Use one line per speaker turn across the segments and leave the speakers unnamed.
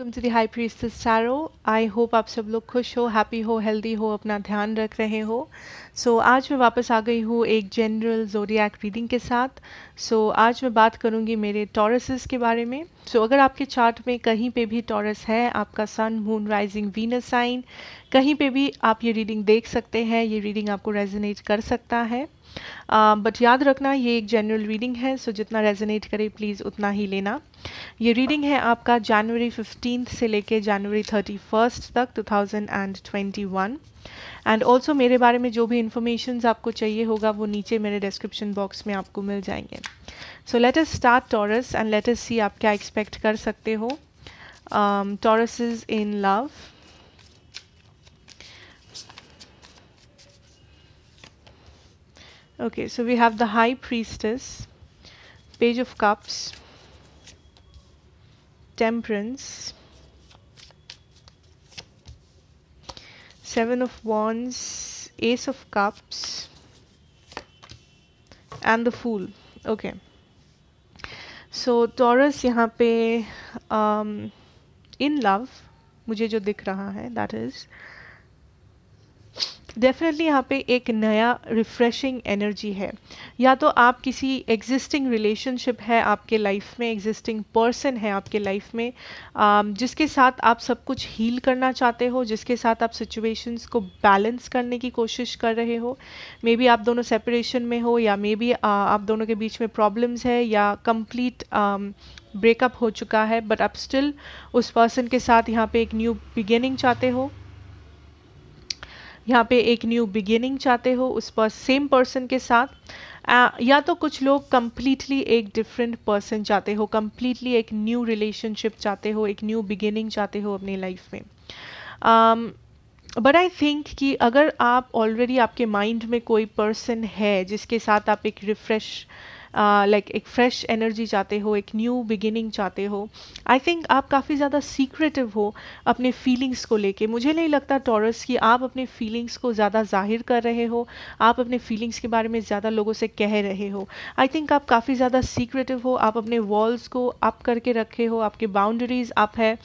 Welcome to the high priestess tarot I hope आप सब लोग खुश हो हैप्पी हो हेल्दी हो अपना ध्यान रख रहे हो सो so, आज मैं वापस आ गई हूँ एक जनरल जोडियाक रीडिंग के साथ सो so, आज मैं बात करूँगी मेरे टॉरसेस के बारे में सो so, अगर आपके चार्ट में कहीं पे भी टॉरस है आपका sun moon rising Venus sign कहीं पे भी आप ये रीडिंग देख सकते हैं ये रीडिंग आपको रेजोनेट कर सकता है बट याद रखना ये एक जनरल रीडिंग है सो जितना रेजोनेट करे प्लीज़ उतना ही लेना ये रीडिंग है आपका जनवरी फिफ्टीन से लेके जनवरी थर्टी फर्स्ट तक two thousand and twenty one and also मेरे बारे में जो भी इंफॉर्मेशन आपको चाहिए होगा वो नीचे मेरे डिस्क्रिप्शन बॉक्स में आपको मिल जाएंगे so let start Taurus and let see आप क्या एक्सपेक्ट कर सकते हो Taurus is in love okay so we have the high priestess page of cups temperance seven of wands ace of cups and the fool okay so taurus yahan pe um in love मुझे जो दिख रहा है that is definitely यहाँ पे एक नया refreshing energy है या तो आप किसी एग्जिस्टिंग रिलेशनशिप है आपके लाइफ में एग्जिस्टिंग पर्सन है आपके लाइफ में um, जिसके साथ आप सब कुछ हील करना चाहते हो जिसके साथ आप सिचुएशंस को बैलेंस करने की कोशिश कर रहे हो मे बी आप दोनों सेपरेशन में हो या मे बी uh, आप दोनों के बीच में प्रॉब्लम्स है या कंप्लीट ब्रेकअप um, हो चुका है बट आप स्टिल उस पर्सन के साथ यहाँ पे एक न्यू बिगेनिंग चाहते हो यहाँ पे एक न्यू बिगिनिंग चाहते हो उस पर सेम पर्सन के साथ आ, या तो कुछ लोग कम्प्लीटली एक डिफरेंट पर्सन चाहते हो कम्प्लीटली एक न्यू रिलेशनशिप चाहते हो एक न्यू बिगिनिंग चाहते हो अपनी लाइफ में बट आई थिंक कि अगर आप ऑलरेडी आपके माइंड में कोई पर्सन है जिसके साथ आप एक रिफ़्रेश लाइक एक फ्रेश एनर्जी चाहते हो एक न्यू बिगिनिंग चाहते हो आई थिंक आप काफ़ी ज़्यादा सीक्रेटिव हो अपने फीलिंग्स को लेके मुझे नहीं लगता टॉरस कि आप अपने फीलिंग्स को ज़्यादा जाहिर कर रहे हो आप अपने फीलिंग्स के बारे में ज़्यादा लोगों से कह रहे हो आई थिंक आप काफ़ी ज़्यादा सीक्रेटिव हो आप अपने वॉल्स को अप करके रखे हो आपके बाउंड्रीज अप है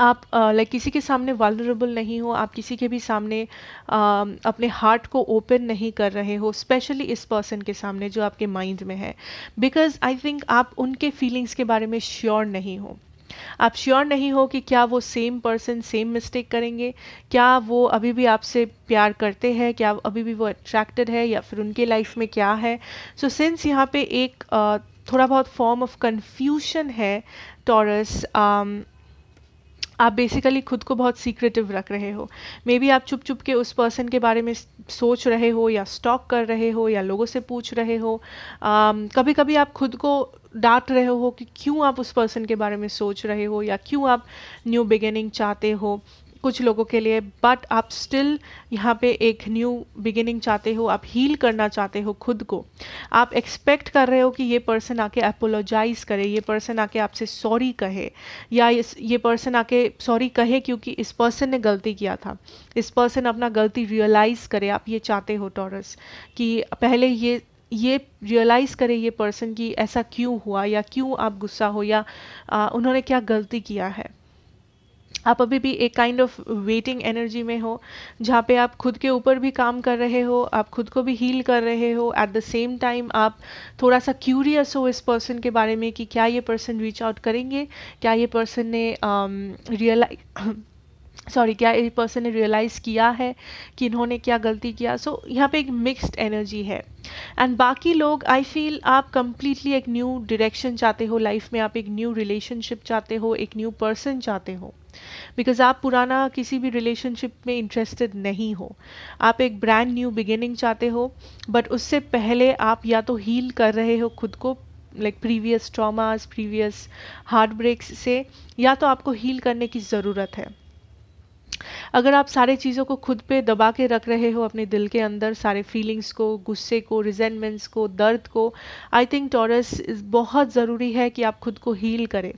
आप लाइक किसी के सामने वालरेबल नहीं हो आप किसी के भी सामने आ, अपने हार्ट को ओपन नहीं कर रहे हो स्पेशली इस पर्सन के सामने जो आपके माइंड में है बिकॉज आई थिंक आप उनके फीलिंग्स के बारे में श्योर नहीं हो आप श्योर नहीं हो कि क्या वो सेम पर्सन सेम मिस्टेक करेंगे क्या वो अभी भी आपसे प्यार करते हैं क्या अभी भी वो अट्रैक्टेड है या फिर उनके लाइफ में क्या है सो so, सिंस यहाँ पे एक uh, थोड़ा बहुत फॉर्म ऑफ कन्फ्यूशन है टॉरस आप बेसिकली खुद को बहुत सीक्रेटिव रख रहे हो मे बी आप चुप चुप के उस पर्सन के बारे में सोच रहे हो या स्टॉक कर रहे हो या लोगों से पूछ रहे हो um, कभी कभी आप खुद को डांट रहे हो कि क्यों आप उस पर्सन के बारे में सोच रहे हो या क्यों आप न्यू बिगेनिंग चाहते हो कुछ लोगों के लिए बट आप स्टिल यहाँ पे एक न्यू बिगिनिंग चाहते हो आप हील करना चाहते हो खुद को आप एक्सपेक्ट कर रहे हो कि ये पर्सन आके अपोलोजाइज़ करे ये पर्सन आके आपसे सॉरी कहे या ये पर्सन आके सॉरी कहे क्योंकि इस पर्सन ने गलती किया था इस पर्सन अपना गलती रियलाइज़ करे आप ये चाहते हो टॉरस कि पहले ये ये रियलाइज़ करे ये पर्सन कि ऐसा क्यों हुआ या क्यों आप गुस्सा हो या आ, उन्होंने क्या गलती किया है आप अभी भी एक काइंड ऑफ वेटिंग एनर्जी में हो जहाँ पे आप खुद के ऊपर भी काम कर रहे हो आप खुद को भी हील कर रहे हो एट द सेम टाइम आप थोड़ा सा क्यूरियस हो इस पर्सन के बारे में कि क्या ये पर्सन रीच आउट करेंगे क्या ये पर्सन ने रियलाइज um, सॉरी क्या ये पर्सन ने रियलाइज़ किया है कि इन्होंने क्या गलती किया सो so, यहाँ पे एक मिक्स्ड एनर्जी है एंड बाकी लोग आई फील आप कम्प्लीटली एक न्यू डायरेक्शन चाहते हो लाइफ में आप एक न्यू रिलेशनशिप चाहते हो एक न्यू पर्सन चाहते हो बिकॉज आप पुराना किसी भी रिलेशनशिप में इंटरेस्टेड नहीं हो आप एक ब्रांड न्यू बिगिनिंग चाहते हो बट उससे पहले आप या तो हील कर रहे हो खुद को like previous traumas previous heart breaks से या तो आपको हील करने की ज़रूरत है अगर आप सारे चीज़ों को खुद पे दबा के रख रहे हो अपने दिल के अंदर सारे फीलिंग्स को गुस्से को रिजेंटमेंट्स को दर्द को आई थिंक टॉरस बहुत ज़रूरी है कि आप खुद को हील करें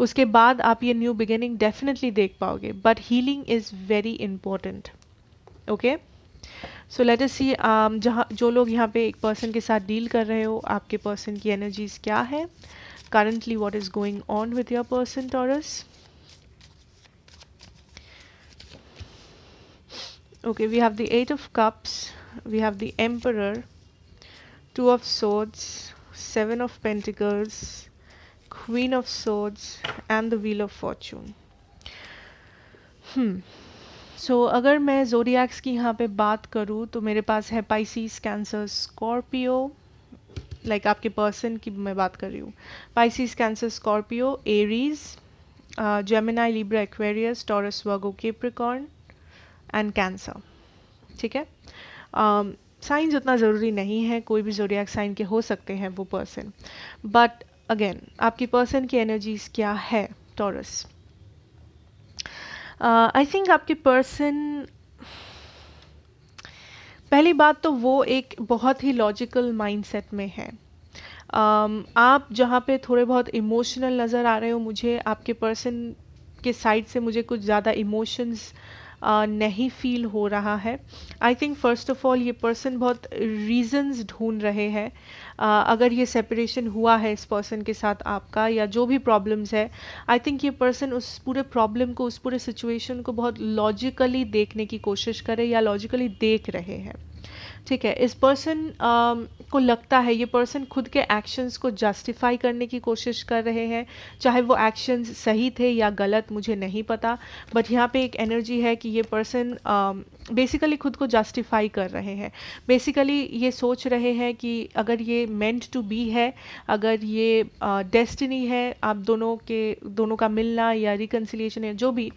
उसके बाद आप ये न्यू बिगेनिंग डेफिनेटली देख पाओगे but healing is very important okay so let see जहाँ जो लोग यहाँ पे एक पर्सन के साथ डील कर रहे हो आपके पर्सन की एनर्जीज क्या है currently what is going on with your person Taurus okay we have the eight of cups we have the emperor two of swords seven of pentacles Queen of Swords and the Wheel of Fortune. Hmm. So so, अगर मैं जोरियाक्स की यहाँ पे बात करूँ तो मेरे पास है पाइसिस कैंसर स्कॉर्पियो लाइक आपके पर्सन की मैं बात कर रही हूँ Pisces Cancer Scorpio Aries Gemini Libra Aquarius Taurus Virgo Capricorn and Cancer ठीक है साइंस um, उतना ज़रूरी नहीं है कोई भी जोरियाक्स साइन के हो सकते हैं वो पर्सन बट अगेन आपकी पर्सन की एनर्जीज क्या है टॉरस आई थिंक आपकी पर्सन पहली बात तो वो एक बहुत ही लॉजिकल माइंडसेट में है um, आप जहाँ पे थोड़े बहुत इमोशनल नज़र आ रहे हो मुझे आपके पर्सन के साइड से मुझे कुछ ज़्यादा इमोशंस uh, नहीं फील हो रहा है I think first of all ये पर्सन बहुत रीजंस ढूंढ रहे हैं अगर ये सेपरेशन हुआ है इस पर्सन के साथ आपका या जो भी प्रॉब्लम्स है आई थिंक ये पर्सन उस पूरे प्रॉब्लम को उस पूरे सिचुएशन को बहुत लॉजिकली देखने की कोशिश करे या लॉजिकली देख रहे हैं ठीक है इस पर्सन um, को लगता है ये पर्सन खुद के एक्शंस को जस्टिफाई करने की कोशिश कर रहे हैं चाहे वो एक्शंस सही थे या गलत मुझे नहीं पता बट यहाँ पे एक एनर्जी है कि ये पर्सन बेसिकली um, खुद को जस्टिफाई कर रहे हैं बेसिकली ये सोच रहे हैं कि अगर ये मेंट टू बी है अगर ये डेस्टिनी uh, है आप दोनों के दोनों का मिलना या रिकन्सिलियशन या जो भी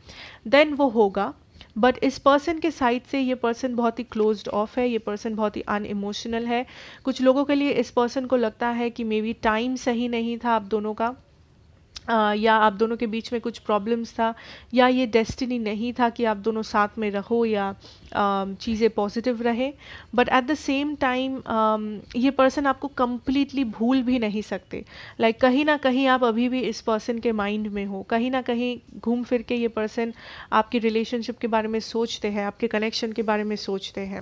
देन वो होगा बट इस पर्सन के साइड से ये पर्सन बहुत ही क्लोज्ड ऑफ है ये पर्सन बहुत ही अनइमोशनल है कुछ लोगों के लिए इस पर्सन को लगता है कि मे बी टाइम सही नहीं था आप दोनों का आ, या आप दोनों के बीच में कुछ प्रॉब्लम्स था या ये डेस्टिनी नहीं था कि आप दोनों साथ में रहो या चीज़ें पॉजिटिव रहे but at the same time ये पर्सन आपको कम्प्लीटली भूल भी नहीं सकते लाइक like, कहीं ना कहीं आप अभी भी इस पर्सन के माइंड में हो कहीं ना कहीं घूम फिर के ये पर्सन आपकी रिलेशनशिप के बारे में सोचते हैं आपके कनेक्शन के बारे में सोचते हैं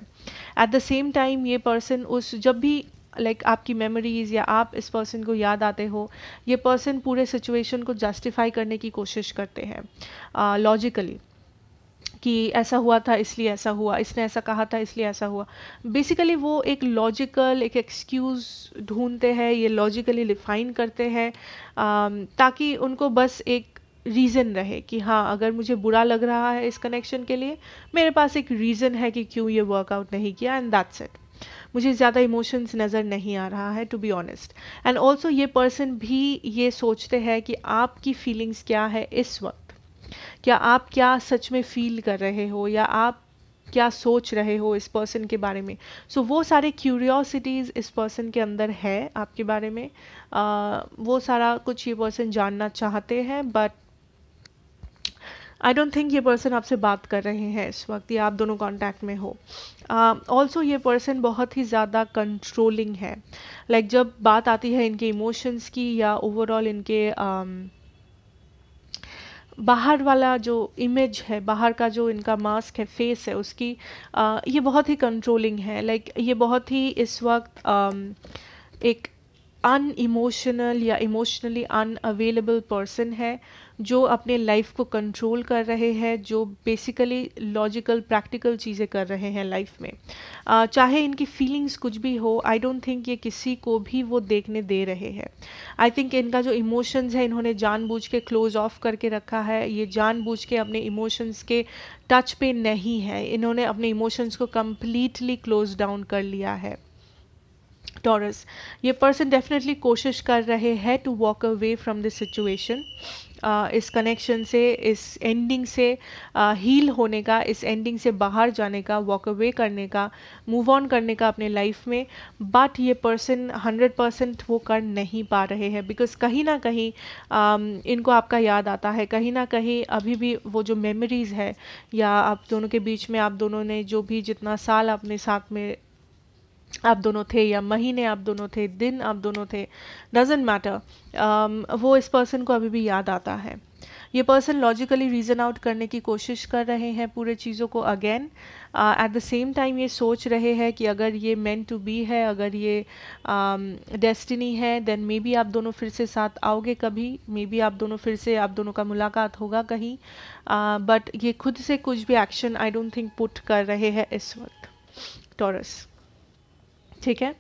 एट द सेम टाइम ये पर्सन उस जब भी लाइक like, आपकी मेमोरीज़ या आप इस पर्सन को याद आते हो ये पर्सन पूरे सिचुएशन को जस्टिफाई करने की कोशिश करते हैं लॉजिकली uh, कि ऐसा हुआ था इसलिए ऐसा हुआ इसने ऐसा कहा था इसलिए ऐसा हुआ बेसिकली वो एक लॉजिकल एक एक्सक्यूज़ ढूंढते हैं ये लॉजिकली डिफाइन करते हैं um, ताकि उनको बस एक रीज़न रहे कि हाँ अगर मुझे बुरा लग रहा है इस कनेक्शन के लिए मेरे पास एक रीज़न है कि क्यों ये वर्कआउट नहीं किया एंड दैट्स इट मुझे ज़्यादा इमोशंस नज़र नहीं आ रहा है to be honest and also ये पर्सन भी ये सोचते हैं कि आपकी फीलिंग्स क्या है इस वक्त क्या आप क्या सच में फील कर रहे हो या आप क्या सोच रहे हो इस पर्सन के बारे में सो so, वो सारे क्यूरियोसिटीज़ इस पर्सन के अंदर है आपके बारे में आ, वो सारा कुछ ये पर्सन जानना चाहते हैं बट आई डोंट थिंक ये पर्सन आपसे बात कर रहे हैं इस वक्त ये आप दोनों कांटेक्ट में हो ऑल्सो uh, ये पर्सन बहुत ही ज़्यादा कंट्रोलिंग है लाइक like, जब बात आती है इनके इमोशंस की या ओवरऑल इनके um, बाहर वाला जो इमेज है बाहर का जो इनका मास्क है फेस है उसकी आ, uh, ये बहुत ही कंट्रोलिंग है लाइक ये बहुत ही इस वक्त आ, um, एक अन इमोशनल या इमोशनली अन अवेलेबल पर्सन है जो अपने लाइफ को कंट्रोल कर रहे हैं जो बेसिकली लॉजिकल प्रैक्टिकल चीज़ें कर रहे हैं लाइफ में आ, चाहे इनकी फीलिंग्स कुछ भी हो आई डोंट थिंक ये किसी को भी वो देखने दे रहे हैं आई थिंक इनका जो इमोशंस है इन्होंने जानबूझ के क्लोज ऑफ करके रखा है ये जानबूझ के अपने इमोशंस के टच पे नहीं है इन्होंने अपने इमोशंस को कम्प्लीटली क्लोज डाउन कर लिया है टॉरस ये पर्सन डेफिनेटली कोशिश कर रहे हैं to walk away from this situation इस कनेक्शन से इस एंडिंग से हील होने का इस एंडिंग से बाहर जाने का वॉक अवे करने का मूव ऑन करने का अपने लाइफ में बट ये पर्सन हंड्रेड परसेंट वो कर नहीं पा रहे हैं बिकॉज कहीं ना कहीं um, इनको आपका याद आता है कहीं ना कहीं अभी भी वो जो मेमोरीज़ है या आप दोनों के बीच में आप दोनों ने जो भी जितना साल आपने साथ में आप दोनों थे या महीने आप दोनों थे दिन आप दोनों थे डजेंट मैटर um, वो इस पर्सन को अभी भी याद आता है ये पर्सन लॉजिकली रीज़न आउट करने की कोशिश कर रहे हैं पूरे चीज़ों को again at the same time ये सोच रहे हैं कि अगर ये मैन टू बी है अगर ये डेस्टिनी um, है देन मे बी आप दोनों फिर से साथ आओगे कभी मे बी आप दोनों फिर से आप दोनों का मुलाकात होगा कहीं बट uh, ये खुद से कुछ भी action I don't think put कर रहे हैं इस वक्त टॉरस Take है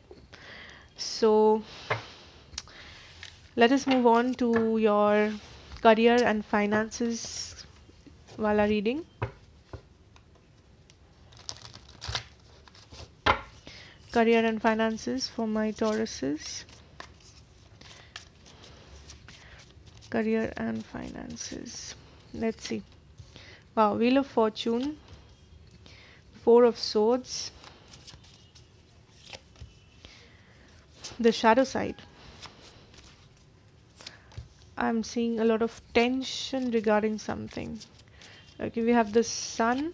so let us move on to your career and finances wala reading career and finances for my tauruses career and finances let's see wow wheel of fortune four of swords the shadow side I'm seeing a lot of tension regarding something okay we have the Sun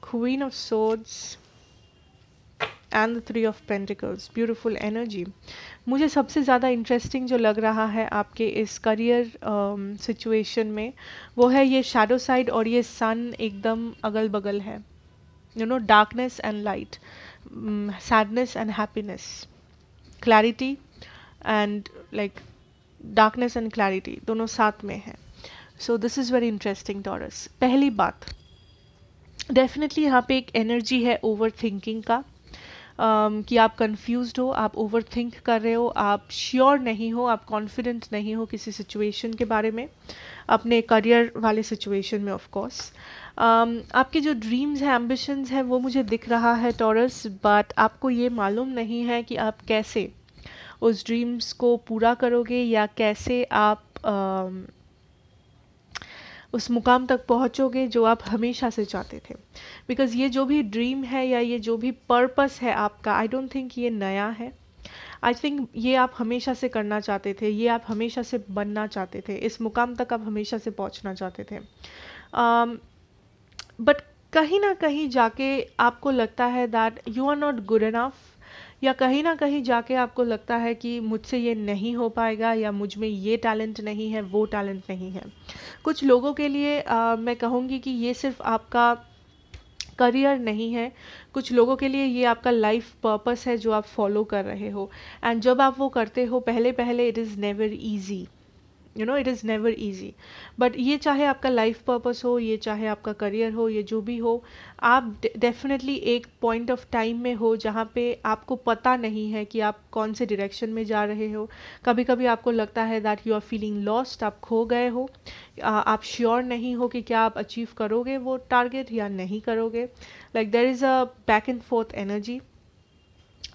Queen of Swords and the three of pentacles beautiful energy मुझे सबसे ज़्यादा interesting जो लग रहा है आपके इस career situation um, में वो है ये शेडो साइड और ये सन एकदम अगल बगल है you know darkness and light um, sadness and happiness clarity and like darkness and clarity dono साथ mein hai so this is very interesting taurus pehli baat definitely yahan pe ek energy hai overthinking ka Um, कि आप confuse हो आप over think कर रहे हो आप sure नहीं हो आप कॉन्फिडेंट नहीं हो किसी सिचुएशन के बारे में अपने करियर वाले सिचुएशन में ऑफ कोर्स um, आपके जो ड्रीम्स हैं एम्बिशंस हैं वो मुझे दिख रहा है टॉरस बट आपको ये मालूम नहीं है कि आप कैसे उस ड्रीम्स को पूरा करोगे या कैसे आप uh, उस मुकाम तक पहुँचोगे जो आप हमेशा से चाहते थे बिकॉज़ ये जो भी ड्रीम है या ये जो भी पर्पस है आपका आई डोंट थिंक ये नया है आई थिंक ये आप हमेशा से करना चाहते थे ये आप हमेशा से बनना चाहते थे इस मुकाम तक आप हमेशा से पहुंचना चाहते थे बट um, कहीं ना कहीं जाके आपको लगता है that you are not good enough या कहीं ना कहीं जाके आपको लगता है कि मुझसे ये नहीं हो पाएगा या मुझ में ये टैलेंट नहीं है वो टैलेंट नहीं है कुछ लोगों के लिए आ, मैं कहूँगी कि ये सिर्फ आपका करियर नहीं है कुछ लोगों के लिए ये आपका लाइफ पर्पस है जो आप फॉलो कर रहे हो एंड जब आप वो करते हो पहले पहले it is never easy you know it is never easy but ये चाहे आपका लाइफ पर्पज़ हो ये चाहे आपका करियर हो ये जो भी हो आप डेफिनेटली एक पॉइंट ऑफ टाइम में हो जहाँ पे आपको पता नहीं है कि आप कौन से डायरेक्शन में जा रहे हो कभी कभी आपको लगता है that you are feeling lost आप खो गए हो आप श्योर नहीं हो कि क्या आप अचीव करोगे वो टारगेट या नहीं करोगे like there is a back and forth energy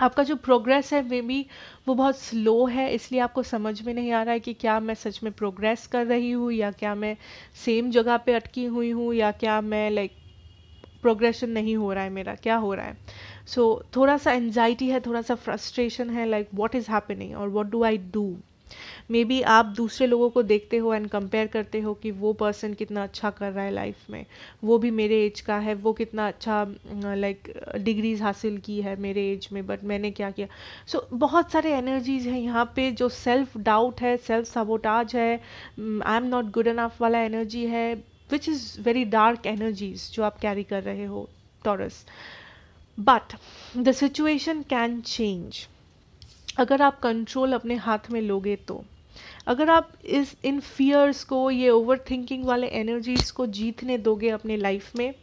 आपका जो प्रोग्रेस है मे बी वो बहुत स्लो है इसलिए आपको समझ में नहीं आ रहा है कि क्या मैं सच में प्रोग्रेस कर रही हूँ या क्या मैं सेम जगह पे अटकी हुई हूँ या क्या मैं लाइक प्रोग्रेशन नहीं हो रहा है मेरा क्या हो रहा है सो so, थोड़ा सा एनजाइटी है थोड़ा सा फ्रस्ट्रेशन है लाइक वॉट इज़ हैपनिंग और what do I do maybe आप दूसरे लोगों को देखते हो एंड कंपेयर करते हो कि वो पर्सन कितना अच्छा कर रहा है लाइफ में वो भी मेरे एज का है वो कितना अच्छा लाइक डिग्रीज हासिल की है मेरे एज में बट मैंने क्या किया सो so, बहुत सारे एनर्जीज हैं यहाँ पे जो सेल्फ डाउट है सेल्फ सबोटाज है I am not good enough वाला एनर्जी है which is very dark energies जो आप कैरी कर रहे हो Taurus but the situation can change अगर आप कंट्रोल अपने हाथ में लोगे तो अगर आप इस इन फियर्स को ये ओवर थिंकिंग वाले एनर्जीज़ को जीतने दोगे अपने लाइफ में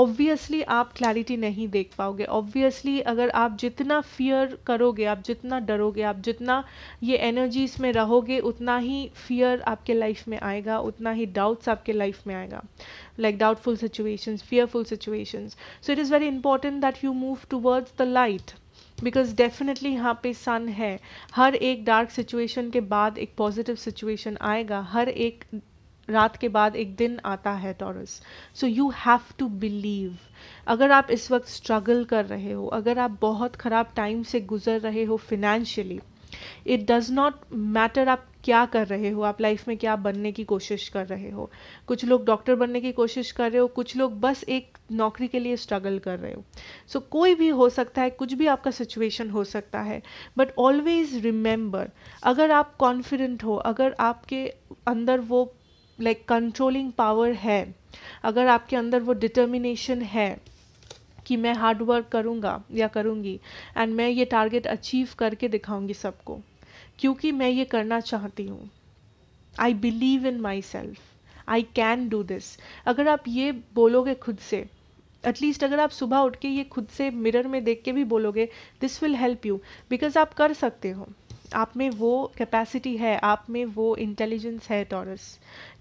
ऑब्वियसली आप क्लैरिटी नहीं देख पाओगे ऑब्वियसली अगर आप जितना फियर करोगे आप जितना डरोगे आप जितना ये एनर्जीज में रहोगे उतना ही फियर आपके लाइफ में आएगा उतना ही डाउट्स आपके लाइफ में आएगा like doubtful situations fearful situations so it is very important that you move towards the light because definitely यहाँ पे सन है हर एक डार्क सिचुएशन के बाद एक पॉजिटिव सिचुएशन आएगा हर एक रात के बाद एक दिन आता है Taurus so you have to believe अगर आप इस वक्त स्ट्रगल कर रहे हो अगर आप बहुत ख़राब टाइम से गुजर रहे हो financially it does not matter आप क्या कर रहे हो आप लाइफ में क्या बनने की कोशिश कर रहे हो कुछ लोग डॉक्टर बनने की कोशिश कर रहे हो कुछ लोग बस एक नौकरी के लिए स्ट्रगल कर रहे हो सो so, कोई भी हो सकता है कुछ भी आपका सिचुएशन हो सकता है बट ऑलवेज़ रिमेंबर अगर आप कॉन्फिडेंट हो अगर आपके अंदर वो लाइक कंट्रोलिंग पावर है अगर आपके अंदर वो डिटर्मिनेशन है कि मैं हार्ड वर्क करूँगा या करूँगी एंड मैं ये टारगेट अचीव करके दिखाऊँगी सबको क्योंकि मैं ये करना चाहती हूँ I believe in myself I can do this अगर आप ये बोलोगे खुद से एटलीस्ट अगर आप सुबह उठ के ये खुद से मिरर में देख के भी बोलोगे this will help you because आप कर सकते हो आप में वो कैपेसिटी है आप में वो इंटेलिजेंस है टॉरस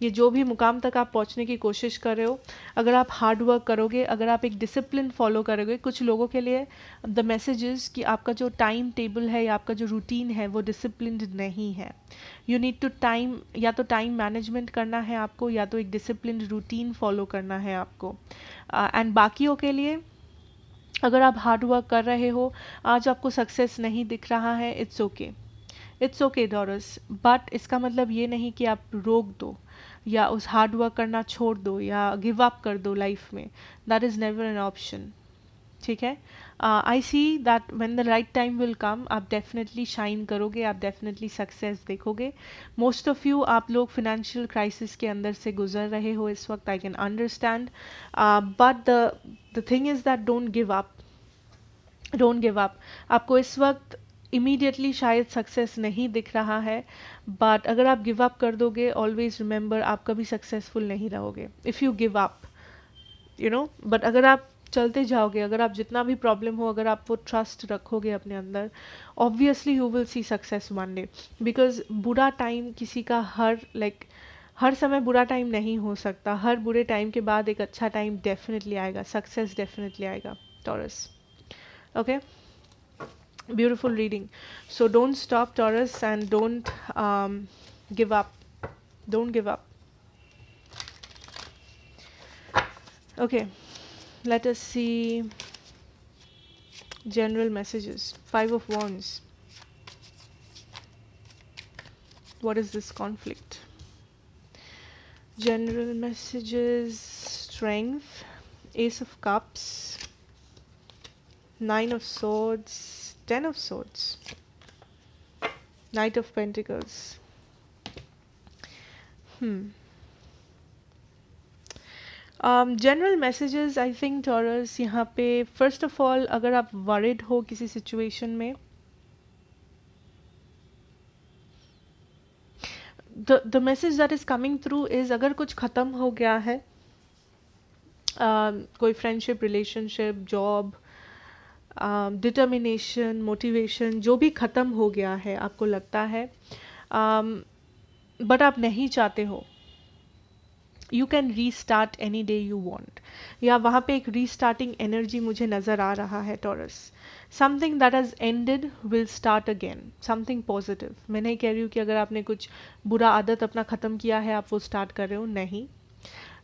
ये जो भी मुकाम तक आप पहुंचने की कोशिश कर रहे हो अगर आप हार्ड वर्क करोगे अगर आप एक डिसिप्लिन फॉलो करोगे कुछ लोगों के लिए द मैसेज कि आपका जो टाइम टेबल है या आपका जो रूटीन है वो डिसिप्लिन नहीं है यू नीड टू टाइम या तो टाइम मैनेजमेंट करना है आपको या तो एक डिसिप्लिन रूटीन फॉलो करना है आपको एंड uh, बाकियों के लिए अगर आप हार्ड वर्क कर रहे हो आज आपको सक्सेस नहीं दिख रहा है it's okay okay. It's okay Taurus but इसका मतलब ये नहीं कि आप रोक दो या उस हार्ड वर्क करना छोड़ दो या गिव अप कर दो लाइफ में that is never an option ठीक है I see that when the right time will come आप डेफिनेटली शाइन करोगे आप डेफिनेटली सक्सेस देखोगे मोस्ट ऑफ़ यू आप लोग फिनेंशियल क्राइसिस के अंदर से गुजर रहे हो इस वक्त I can understand but the thing is that don't give up don't give up आपको इस वक्त इमीडिएटली शायद सक्सेस नहीं दिख रहा है बट अगर आप गिव अप कर दोगे ऑलवेज रिमेंबर आप कभी सक्सेसफुल नहीं रहोगे if you give up you know but अगर आप चलते जाओगे अगर आप जितना भी प्रॉब्लम हो अगर आप वो ट्रस्ट रखोगे अपने अंदर obviously you will see success one day because बुरा टाइम किसी का हर लाइक like, हर समय बुरा टाइम नहीं हो सकता हर बुरे टाइम के बाद एक अच्छा टाइम डेफिनेटली आएगा सक्सेस डेफिनेटली आएगा Taurus okay okay? beautiful reading so don't stop taurus and don't um, give up don't give up okay let us see general messages five of wands what is this conflict general messages strength ace of cups nine of swords Ten of Swords, Knight of Pentacles. Hmm. General messages I think Taurus यहाँ पे first of all अगर आप worried हो किसी situation में the the message that is coming through is अगर कुछ ख़त्म हो गया है uh, कोई friendship relationship job determination um, motivation जो भी ख़त्म हो गया है आपको लगता है बट um, आप नहीं चाहते हो you can restart any day you want या वहाँ पे एक री स्टार्टिंग एनर्जी मुझे नज़र आ रहा है Taurus something that has ended will start again something positive मैं नहीं कह रही हूँ कि अगर आपने कुछ बुरा आदत अपना ख़त्म किया है आप वो स्टार्ट कर रहे हो नहीं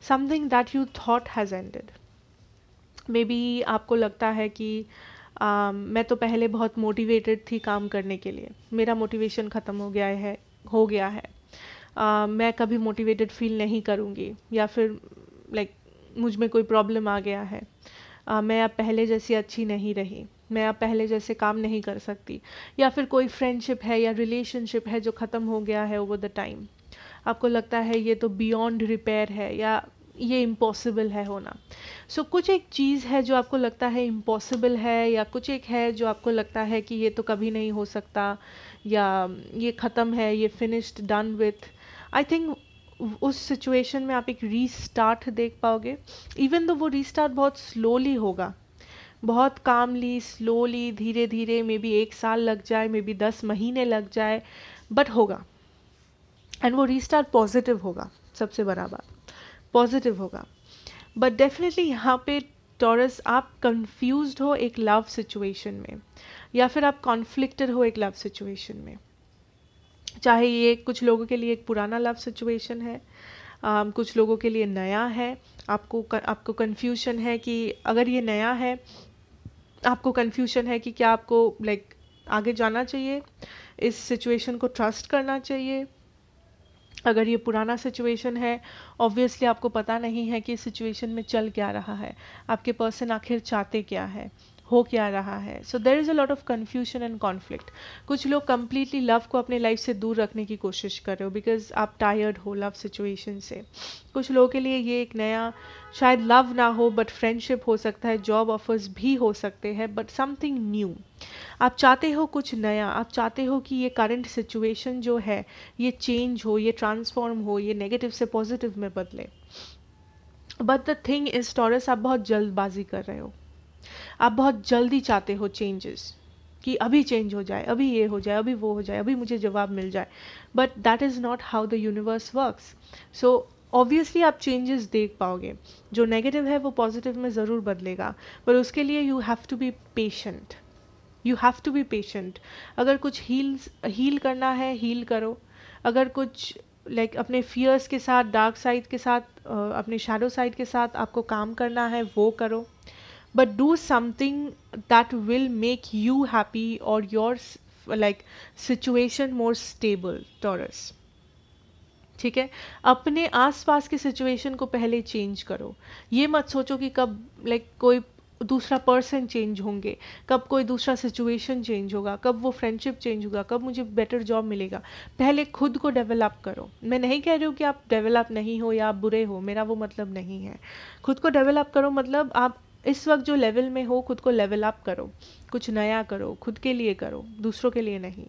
something that you thought has ended maybe आपको लगता है कि uh, Um, मैं तो पहले बहुत मोटिवेटेड थी काम करने के लिए मेरा मोटिवेशन ख़त्म हो गया है हो गया है आ, uh, मैं कभी मोटिवेटेड फील नहीं करूँगी या फिर लाइक मुझ में कोई प्रॉब्लम आ गया है आ, uh, मैं अब पहले जैसी अच्छी नहीं रही मैं अब पहले जैसे काम नहीं कर सकती या फिर कोई फ्रेंडशिप है या रिलेशनशिप है जो ख़त्म हो गया है ओवर द टाइम आपको लगता है ये तो बियॉन्ड रिपेयर है या ये इम्पॉसिबल है होना सो so, कुछ एक चीज़ है जो आपको लगता है इम्पॉसिबल है या कुछ एक है जो आपको लगता है कि ये तो कभी नहीं हो सकता या ये ख़त्म है ये finished done with I think उस सिचुएशन में आप एक रीस्टार्ट देख पाओगे इवन दो वो रीस्टार्ट बहुत स्लोली होगा बहुत कामली स्लोली धीरे धीरे मे बी एक साल लग जाए मे बी दस महीने लग जाए बट होगा एंड वो रीस्टार्ट पॉजिटिव होगा सबसे बड़ा बात पॉजिटिव होगा बट डेफिनेटली यहाँ पे टॉरस आप कंफ्यूज हो एक लव सिचुएशन में या फिर आप कॉन्फ्लिक्टेड हो एक लव सिचुएशन में चाहे ये कुछ लोगों के लिए एक पुराना लव सिचुएशन है um, कुछ लोगों के लिए नया है आपको आपको कन्फ्यूशन है कि अगर ये नया है आपको कन्फ्यूशन है कि क्या आपको लाइक like, आगे जाना चाहिए इस सिचुएशन को ट्रस्ट करना चाहिए अगर ये पुराना सिचुएशन है ऑब्वियसली आपको पता नहीं है कि सिचुएशन में चल क्या रहा है आपके पर्सन आखिर चाहते क्या है हो क्या रहा है so there is a lot of confusion and conflict कुछ लोग कम्प्लीटली लव को अपने लाइफ से दूर रखने की कोशिश कर रहे हो बिकॉज आप टायर्ड हो लव सिचुएशन से कुछ लोगों के लिए ये एक नया शायद लव ना हो बट फ्रेंडशिप हो सकता है जॉब ऑफर्स भी हो सकते हैं बट समथिंग न्यू आप चाहते हो कुछ नया आप चाहते हो कि ये करंट सिचुएशन जो है ये चेंज हो ये ट्रांसफॉर्म हो ये नेगेटिव से पॉजिटिव में बदले but the thing is Taurus आप बहुत जल्दबाजी कर रहे हो आप बहुत जल्दी चाहते हो चेंजेस कि अभी चेंज हो जाए अभी ये हो जाए अभी वो हो जाए अभी मुझे जवाब मिल जाए but that is not how the universe works so obviously आप चेंजेस देख पाओगे जो नेगेटिव है वो पॉजिटिव में ज़रूर बदलेगा पर उसके लिए you have to be patient you have to be patient अगर कुछ हील हील करना है हील करो अगर कुछ लाइक like, अपने फियर्स के साथ डार्क साइड के साथ अपने शैडो साइड के साथ आपको काम करना है वो करो but do something that will make you happy or your like situation more stable taurus ठीक है अपने आसपास के सिचुएशन को पहले चेंज करो ये मत सोचो कि कब लाइक like, कोई दूसरा पर्सन चेंज होंगे कब कोई दूसरा सिचुएशन चेंज होगा कब वो फ्रेंडशिप चेंज होगा कब मुझे बेटर जॉब मिलेगा पहले खुद को डेवलप करो मैं नहीं कह रही हूँ कि आप डेवलप नहीं हो या आप बुरे हो मेरा वो मतलब नहीं है खुद को डेवलप करो मतलब आप इस वक्त जो लेवल में हो खुद को लेवल अप करो कुछ नया करो खुद के लिए करो दूसरों के लिए नहीं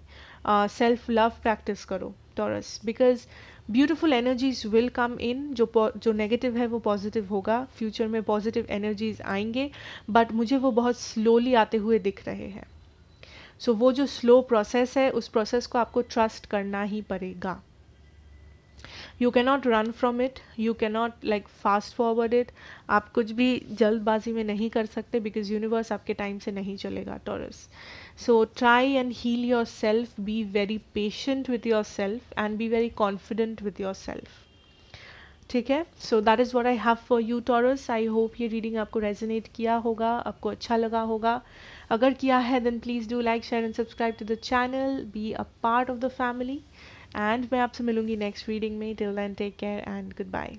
सेल्फ लव प्रैक्टिस करो Taurus because beautiful energies will come in जो जो नेगेटिव है वो पॉजिटिव होगा फ्यूचर में पॉजिटिव एनर्जीज आएंगे बट मुझे वो बहुत स्लोली आते हुए दिख रहे हैं सो so, वो जो स्लो प्रोसेस है उस प्रोसेस को आपको ट्रस्ट करना ही पड़ेगा you can not run from it you can not like fast forward it आप कुछ भी जल्दबाजी में नहीं कर सकते बिकॉज यूनिवर्स आपके टाइम से नहीं चलेगा Taurus so try and heal yourself be very patient with yourself and be very confident with yourself ठीक है so that is what I have for you Taurus I hope ये reading आपको resonate किया होगा आपको अच्छा लगा होगा अगर किया है then please do like share and subscribe to the channel be a part of the family and मैं आपसे मिलूंगी नेक्स्ट रीडिंग में till then take care and good bye